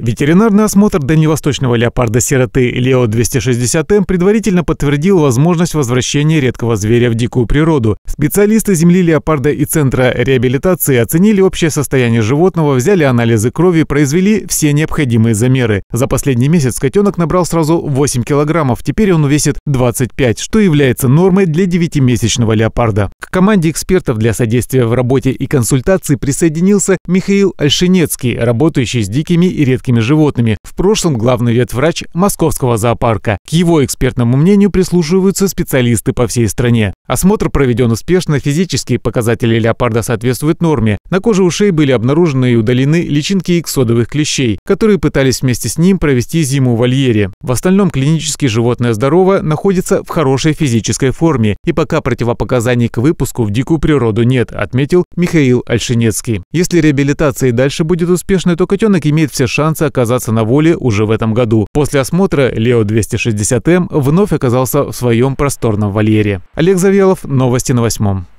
Ветеринарный осмотр дальневосточного леопарда-сироты Лео-260М предварительно подтвердил возможность возвращения редкого зверя в дикую природу. Специалисты земли леопарда и Центра реабилитации оценили общее состояние животного, взяли анализы крови, произвели все необходимые замеры. За последний месяц котенок набрал сразу 8 килограммов, теперь он весит 25, что является нормой для 9-месячного леопарда. К команде экспертов для содействия в работе и консультации присоединился Михаил Альшинецкий, работающий с дикими и редкими морскими животными, в прошлом главный ветврач Московского зоопарка. К его экспертному мнению прислушиваются специалисты по всей стране. Осмотр проведен успешно, физические показатели леопарда соответствуют норме. На коже ушей были обнаружены и удалены личинки иксодовых клещей, которые пытались вместе с ним провести зиму в вольере. В остальном клинически животное здорово находится в хорошей физической форме, и пока противопоказаний к выпуску в дикую природу нет, отметил Михаил Альшинецкий. Если реабилитация и дальше будет успешной, то котенок имеет все шансы иностранца оказаться на воле уже в этом году. После осмотра Лео 260М вновь оказался в своем просторном вольере. Олег Завелов, новости на восьмом.